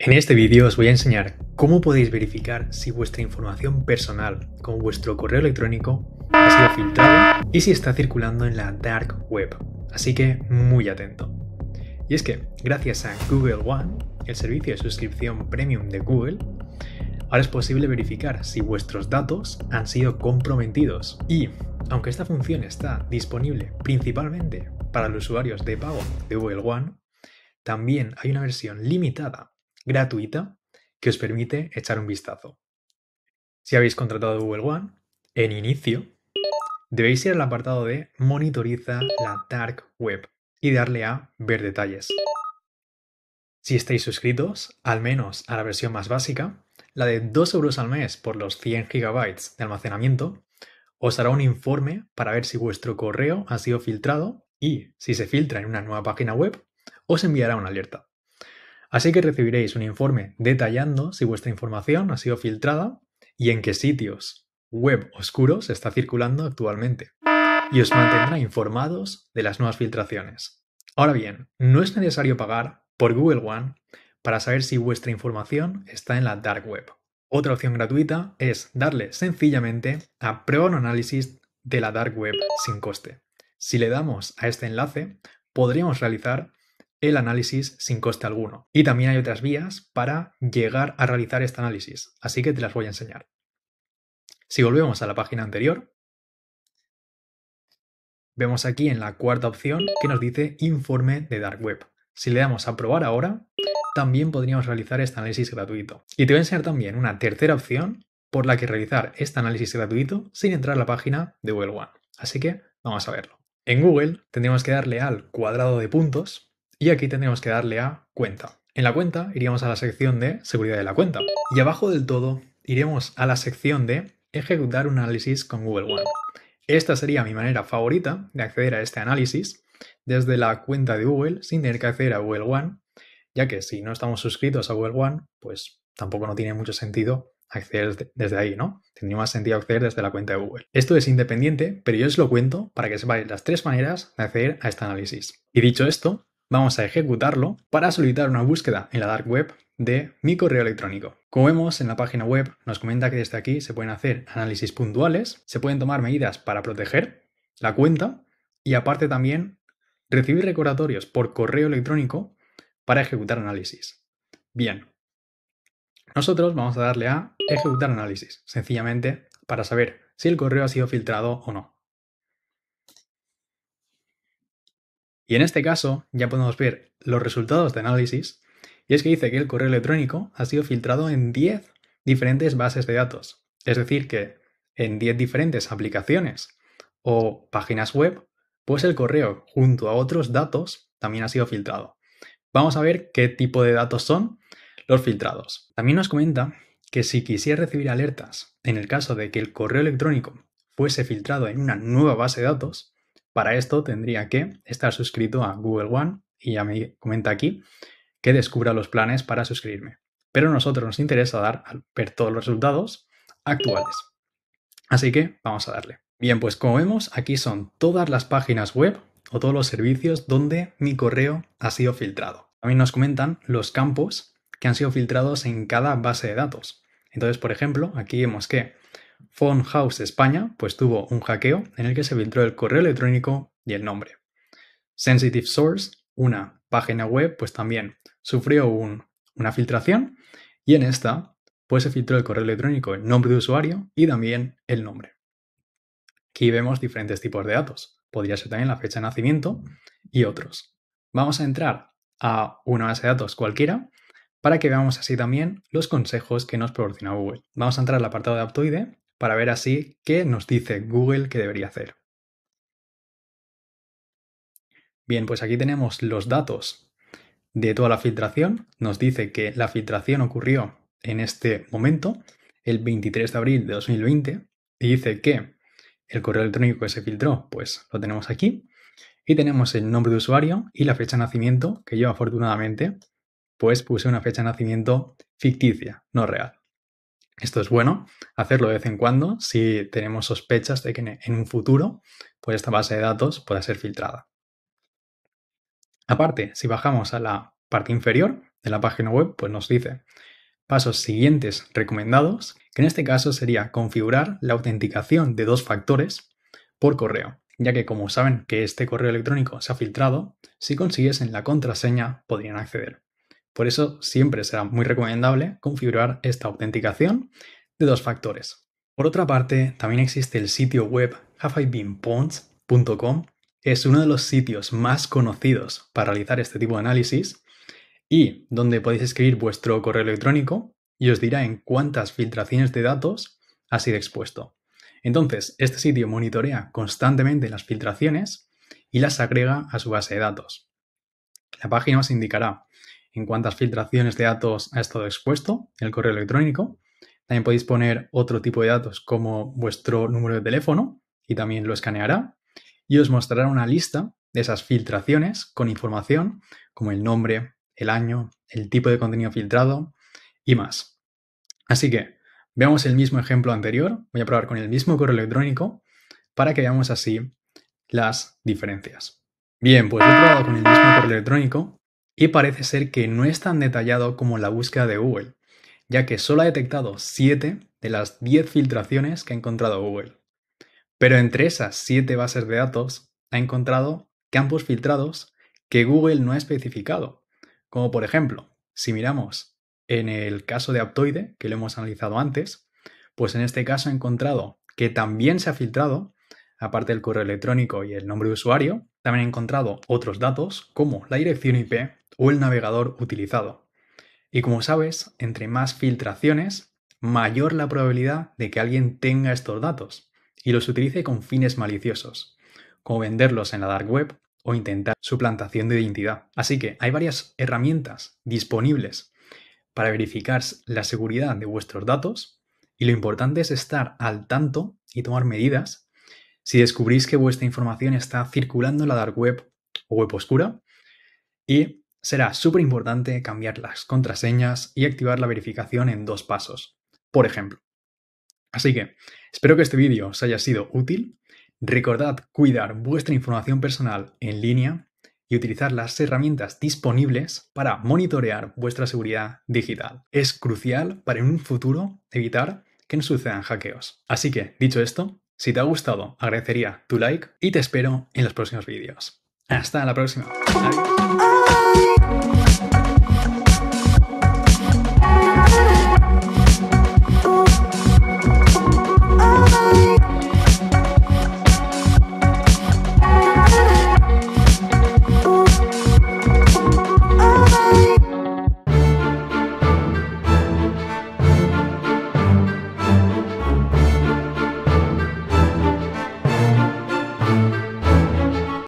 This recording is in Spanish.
En este vídeo os voy a enseñar cómo podéis verificar si vuestra información personal con vuestro correo electrónico ha sido filtrada y si está circulando en la dark web. Así que muy atento. Y es que gracias a Google One, el servicio de suscripción premium de Google, ahora es posible verificar si vuestros datos han sido comprometidos. Y aunque esta función está disponible principalmente para los usuarios de pago de Google One, también hay una versión limitada gratuita que os permite echar un vistazo. Si habéis contratado Google One, en inicio debéis ir al apartado de Monitoriza la Dark Web y darle a Ver detalles. Si estáis suscritos, al menos a la versión más básica, la de 2 euros al mes por los 100 GB de almacenamiento, os hará un informe para ver si vuestro correo ha sido filtrado y, si se filtra en una nueva página web, os enviará una alerta. Así que recibiréis un informe detallando si vuestra información ha sido filtrada y en qué sitios web oscuros está circulando actualmente. Y os mantendrá informados de las nuevas filtraciones. Ahora bien, no es necesario pagar por Google One para saber si vuestra información está en la dark web. Otra opción gratuita es darle sencillamente a Prueba un análisis de la dark web sin coste. Si le damos a este enlace, podríamos realizar el análisis sin coste alguno. Y también hay otras vías para llegar a realizar este análisis, así que te las voy a enseñar. Si volvemos a la página anterior, vemos aquí en la cuarta opción que nos dice informe de dark web. Si le damos a probar ahora, también podríamos realizar este análisis gratuito. Y te voy a enseñar también una tercera opción por la que realizar este análisis gratuito sin entrar a la página de Google One. Así que vamos a verlo. En Google tendríamos que darle al cuadrado de puntos y aquí tendríamos que darle a cuenta. En la cuenta iríamos a la sección de seguridad de la cuenta. Y abajo del todo iremos a la sección de ejecutar un análisis con Google One. Esta sería mi manera favorita de acceder a este análisis desde la cuenta de Google sin tener que acceder a Google One, ya que si no estamos suscritos a Google One, pues tampoco no tiene mucho sentido acceder desde ahí, ¿no? Tendría más sentido acceder desde la cuenta de Google. Esto es independiente, pero yo os lo cuento para que sepáis las tres maneras de acceder a este análisis. Y dicho esto, vamos a ejecutarlo para solicitar una búsqueda en la dark web de mi correo electrónico. Como vemos en la página web nos comenta que desde aquí se pueden hacer análisis puntuales, se pueden tomar medidas para proteger la cuenta y aparte también recibir recordatorios por correo electrónico para ejecutar análisis. Bien, nosotros vamos a darle a ejecutar análisis, sencillamente para saber si el correo ha sido filtrado o no. Y en este caso ya podemos ver los resultados de análisis y es que dice que el correo electrónico ha sido filtrado en 10 diferentes bases de datos. Es decir, que en 10 diferentes aplicaciones o páginas web, pues el correo junto a otros datos también ha sido filtrado. Vamos a ver qué tipo de datos son los filtrados. También nos comenta que si quisiera recibir alertas en el caso de que el correo electrónico fuese filtrado en una nueva base de datos, para esto tendría que estar suscrito a Google One y ya me comenta aquí que descubra los planes para suscribirme. Pero a nosotros nos interesa dar, ver todos los resultados actuales. Así que vamos a darle. Bien, pues como vemos, aquí son todas las páginas web o todos los servicios donde mi correo ha sido filtrado. También nos comentan los campos que han sido filtrados en cada base de datos. Entonces, por ejemplo, aquí vemos que Phone House España pues tuvo un hackeo en el que se filtró el correo electrónico y el nombre. Sensitive Source, una página web, pues también sufrió una filtración y en esta pues se filtró el correo electrónico, el nombre de usuario y también el nombre. Aquí vemos diferentes tipos de datos. Podría ser también la fecha de nacimiento y otros. Vamos a entrar a una base de datos cualquiera para que veamos así también los consejos que nos proporciona Google. Vamos a entrar al apartado de Aptoide para ver así qué nos dice Google que debería hacer. Bien, pues aquí tenemos los datos de toda la filtración. Nos dice que la filtración ocurrió en este momento, el 23 de abril de 2020, y dice que el correo electrónico que se filtró, pues lo tenemos aquí. Y tenemos el nombre de usuario y la fecha de nacimiento, que yo afortunadamente, pues puse una fecha de nacimiento ficticia, no real. Esto es bueno, hacerlo de vez en cuando si tenemos sospechas de que en un futuro pues esta base de datos pueda ser filtrada. Aparte, si bajamos a la parte inferior de la página web, pues nos dice pasos siguientes recomendados, que en este caso sería configurar la autenticación de dos factores por correo, ya que como saben que este correo electrónico se ha filtrado, si consiguiesen la contraseña podrían acceder. Por eso siempre será muy recomendable configurar esta autenticación de dos factores. Por otra parte, también existe el sitio web haveibeenpwned.com, que es uno de los sitios más conocidos para realizar este tipo de análisis y donde podéis escribir vuestro correo electrónico y os dirá en cuántas filtraciones de datos ha sido expuesto. Entonces, este sitio monitorea constantemente las filtraciones y las agrega a su base de datos. La página os indicará en cuántas filtraciones de datos ha estado expuesto el correo electrónico. También podéis poner otro tipo de datos como vuestro número de teléfono y también lo escaneará. Y os mostrará una lista de esas filtraciones con información como el nombre, el año, el tipo de contenido filtrado y más. Así que veamos el mismo ejemplo anterior. Voy a probar con el mismo correo electrónico para que veamos así las diferencias. Bien, pues he probado con el mismo correo electrónico y parece ser que no es tan detallado como la búsqueda de Google, ya que solo ha detectado 7 de las 10 filtraciones que ha encontrado Google. Pero entre esas 7 bases de datos ha encontrado campos filtrados que Google no ha especificado, como por ejemplo, si miramos en el caso de Aptoide, que lo hemos analizado antes, pues en este caso ha encontrado que también se ha filtrado aparte del correo electrónico y el nombre de usuario, también ha encontrado otros datos como la dirección IP, o el navegador utilizado. Y como sabes, entre más filtraciones, mayor la probabilidad de que alguien tenga estos datos y los utilice con fines maliciosos, como venderlos en la dark web o intentar suplantación de identidad. Así que hay varias herramientas disponibles para verificar la seguridad de vuestros datos y lo importante es estar al tanto y tomar medidas si descubrís que vuestra información está circulando en la dark web o web oscura y será súper importante cambiar las contraseñas y activar la verificación en dos pasos, por ejemplo. Así que, espero que este vídeo os haya sido útil. Recordad cuidar vuestra información personal en línea y utilizar las herramientas disponibles para monitorear vuestra seguridad digital. Es crucial para en un futuro evitar que nos sucedan hackeos. Así que, dicho esto, si te ha gustado, agradecería tu like y te espero en los próximos vídeos. Hasta la próxima.